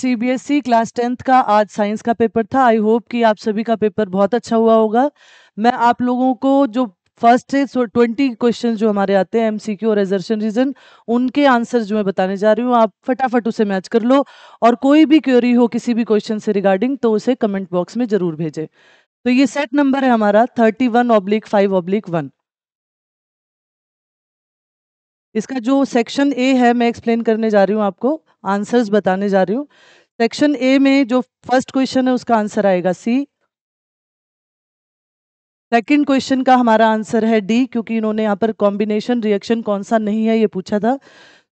CBSE class tenth का आज science का पेपर था आई होप कि आप सभी का पेपर बहुत अच्छा हुआ होगा मैं आप लोगों को जो फर्स्ट है सो ट्वेंटी क्वेश्चन जो हमारे आते हैं एमसीक्यू और एजर्शन रीजन उनके आंसर जो मैं बताने जा रही हूँ आप फटाफट उसे मैच कर लो और कोई भी क्वेरी हो किसी भी क्वेश्चन से रिगार्डिंग तो उसे कमेंट बॉक्स में जरूर भेजे तो ये सेट नंबर है हमारा thirty one oblique five oblique one इसका जो सेक्शन ए है मैं एक्सप्लेन करने जा रही हूँ आपको आंसर्स बताने जा रही हूँ सेक्शन ए में जो फर्स्ट क्वेश्चन है उसका आंसर आएगा सी सेकंड क्वेश्चन का हमारा आंसर है डी क्योंकि इन्होंने यहाँ पर कॉम्बिनेशन रिएक्शन कौन सा नहीं है ये पूछा था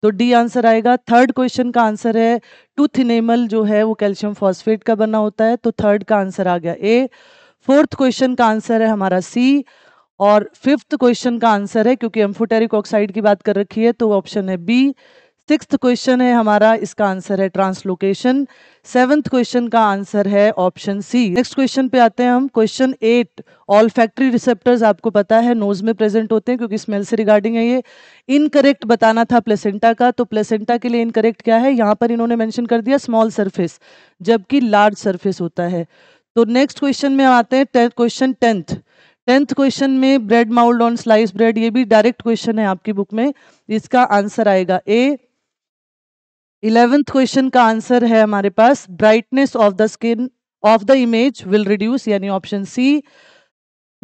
तो डी आंसर आएगा थर्ड क्वेश्चन का आंसर है टू थिनेमल जो है वो कैल्शियम फॉस्फेट का बना होता है तो थर्ड का आंसर आ गया ए फोर्थ क्वेश्चन का आंसर है हमारा सी और फिफ्थ क्वेश्चन का आंसर है क्योंकि एम्फोटेरिक ऑक्साइड की बात कर रखी है तो ऑप्शन है बी सिक्स क्वेश्चन है हमारा इसका आंसर है ट्रांसलोकेशन सेवेंथ क्वेश्चन का आंसर है ऑप्शन सी नेक्स्ट क्वेश्चन पे आते हैं हम question eight olfactory receptors आपको पता है नोज में प्रेजेंट होते हैं क्योंकि स्मेल से रिगार्डिंग है ये इनकरेक्ट बताना था प्लेसेंटा का तो प्लेसेंटा के लिए इनकरेक्ट क्या है यहाँ पर इन्होंने मैंशन कर दिया स्मॉल सर्फेस जबकि लार्ज सर्फेस होता है तो नेक्स्ट क्वेश्चन में आते हैं क्वेश्चन टेंथ टेंथ क्वेश्चन में bread mould on slice bread ये भी डायरेक्ट क्वेश्चन है आपकी बुक में इसका आंसर आएगा ए इलेवेंथ क्वेश्चन का आंसर है हमारे पास brightness of the skin of the image will reduce यानी ऑप्शन सी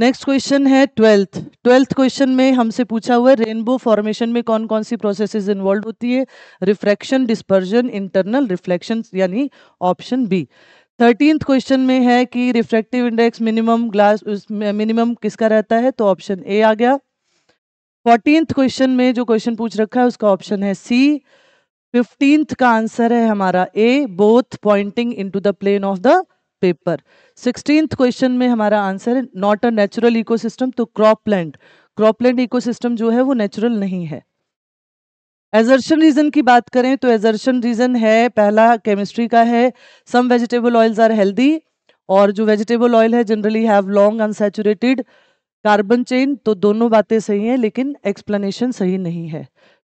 नेक्स्ट क्वेश्चन है ट्वेल्थ ट्वेल्थ क्वेश्चन में हमसे पूछा हुआ है रेनबो फॉर्मेशन में कौन कौन सी प्रोसेसेस इन्वॉल्व होती है रिफ्रैक्शन डिस्पर्जन इंटरनल रिफ्लेक्शन यानी ऑप्शन बी थर्टींथ क्वेश्चन में है कि refractive index minimum glass minimum किसका रहता है तो ऑप्शन ए आ गया फोर्टीन क्वेश्चन में जो क्वेश्चन पूछ रखा है उसका ऑप्शन है सी फिफ्टींथ का आंसर है हमारा A both pointing into the plane of the paper sixteenth question में हमारा आंसर है नॉट अ नेचुरल इकोसिस्टम तो क्रॉपलैंड क्रॉपलैंड इकोसिस्टम जो है वो नेचुरल नहीं है एजर्शन रीजन की बात करें तो एजर्शन रीजन है पहला केमिस्ट्री का है some vegetable oils are healthy और जो वेजिटेबल ऑयल है generally have long unsaturated carbon chain तो दोनों बातें सही हैं लेकिन एक्सप्लेनेशन सही नहीं है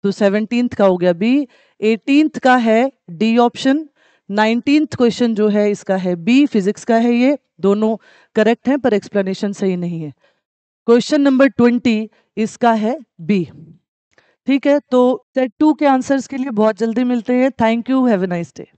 तो सेवनटीन्थ का हो गया बी एटीनथ का है डी ऑप्शन नाइनटीन्थ क्वेश्चन जो है इसका है बी फिजिक्स का है ये दोनों करेक्ट हैं पर एक्सप्लेनेशन सही नहीं है क्वेश्चन नंबर ट्वेंटी इसका है बी ठीक है तो सेट टू के आंसर्स के लिए बहुत जल्दी मिलते हैं thank you have a nice day